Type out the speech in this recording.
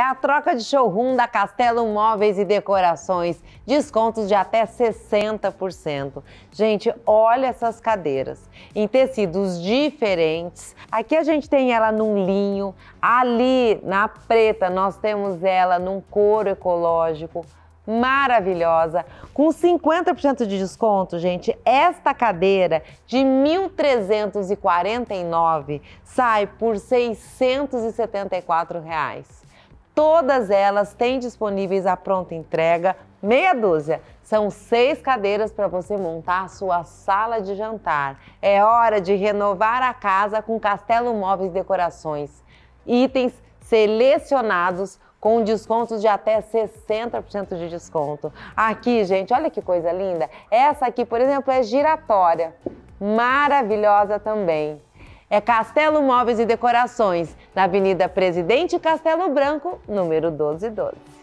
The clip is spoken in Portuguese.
é a troca de showroom da Castelo Móveis e Decorações. Descontos de até 60%. Gente, olha essas cadeiras. Em tecidos diferentes. Aqui a gente tem ela num linho. Ali, na preta, nós temos ela num couro ecológico maravilhosa, com 50% de desconto, gente. Esta cadeira de 1.349 sai por 674 reais. Todas elas têm disponíveis a pronta entrega, meia dúzia. São seis cadeiras para você montar a sua sala de jantar. É hora de renovar a casa com Castelo Móveis Decorações. Itens selecionados com descontos de até 60% de desconto. Aqui, gente, olha que coisa linda. Essa aqui, por exemplo, é giratória. Maravilhosa também é Castelo Móveis e Decorações, na Avenida Presidente Castelo Branco, número 1212.